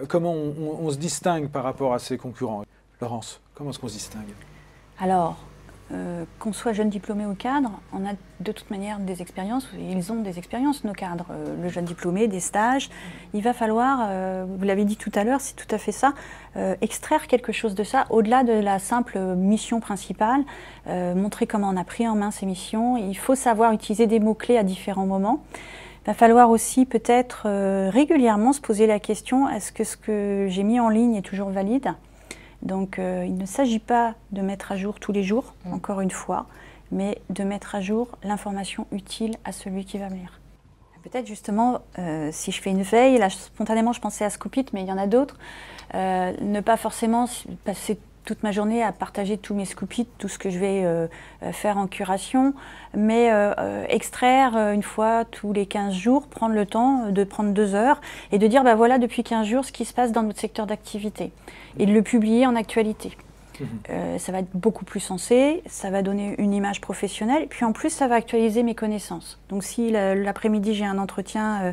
Euh, comment on, se distingue par rapport à ses concurrents Laurence, comment est-ce qu'on se distingue Alors, euh, qu'on soit jeune diplômé ou cadre, on a de toute manière des expériences, ils ont des expériences, nos cadres, euh, le jeune diplômé, des stages. Il va falloir, vous l'avez dit tout à l'heure, c'est tout à fait ça, extraire quelque chose de ça, au-delà de la simple mission principale, montrer comment on a pris en main ces missions. Il faut savoir utiliser des mots-clés à différents moments va falloir aussi peut-être euh, régulièrement se poser la question est-ce que ce que j'ai mis en ligne est toujours valide Donc euh, il ne s'agit pas de mettre à jour tous les jours, mm. encore une fois, mais de mettre à jour l'information utile à celui qui va me lire. Peut-être justement, euh, si je fais une veille, là spontanément je pensais à Scoopit, mais il y en a d'autres, ne pas forcément passer toute ma journée à partager tous mes scoopies, tout ce que je vais euh, euh, faire en curation, mais euh, extraire une fois tous les 15 jours, prendre le temps de prendre deux heures et de dire bah voilà depuis 15 jours ce qui se passe dans notre secteur d'activité et de le publier en actualité. Mhm. Euh, ça va être beaucoup plus sensé, ça va donner une image professionnelle, puis en plus, ça va actualiser mes connaissances. Donc si l'après-midi, j'ai un entretien euh,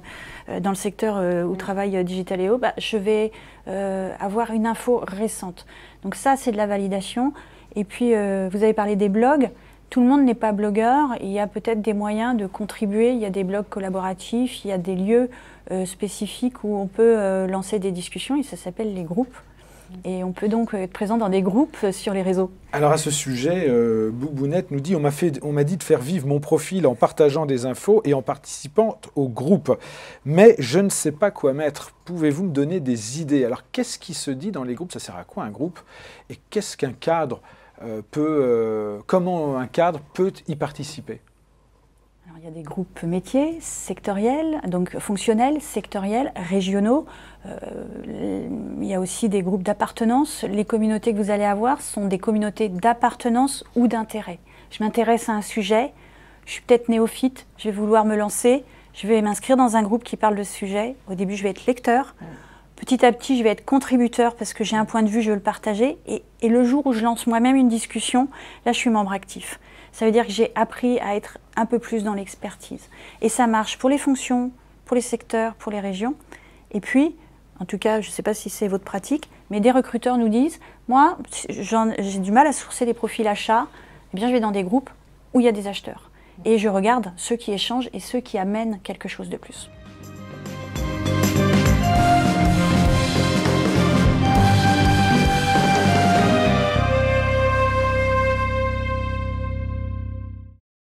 euh, dans le secteur où mhm. travaille Digitaléo, bah, je vais avoir une info récente. Donc ça, c'est de la validation. Et puis, vous avez parlé des blogs. Tout le monde n'est pas blogueur. Il y a peut-être des moyens de contribuer. Il y a des blogs collaboratifs, il y a des lieux spécifiques où on peut lancer des discussions et ça s'appelle les groupes. Et on peut donc euh, être présent dans des groupes euh, sur les réseaux. Alors à ce sujet, euh, Boubounette nous dit on m'a, dit de faire vivre mon profil en partageant des infos et en participant au groupe. Mais je ne sais pas quoi mettre. Pouvez-vous me donner des idées Alors qu'est-ce qui se dit dans les groupes Ça sert à quoi un groupe Et qu'est-ce qu'un cadre peut. comment un cadre peut y participer il y a des groupes métiers, sectoriels, donc fonctionnels, sectoriels, régionaux. Euh, il y a aussi des groupes d'appartenance. Les communautés que vous allez avoir sont des communautés d'appartenance ou d'intérêt. Je m'intéresse à un sujet, je suis peut-être néophyte, je vais vouloir me lancer, je vais m'inscrire dans un groupe qui parle de ce sujet. Au début, je vais être lecteur. Petit à petit, je vais être contributeur parce que j'ai un point de vue, je veux le partager. et le jour où je lance moi-même une discussion, là, je suis membre actif. Ça veut dire que j'ai appris à être un peu plus dans l'expertise. Et ça marche pour les fonctions, pour les secteurs, pour les régions. Et puis, en tout cas, je ne sais pas si c'est votre pratique, mais des recruteurs nous disent, moi, j'ai du mal à sourcer des profils achats, eh bien, je vais dans des groupes où il y a des acheteurs. Et je regarde ceux qui échangent et ceux qui amènent quelque chose de plus.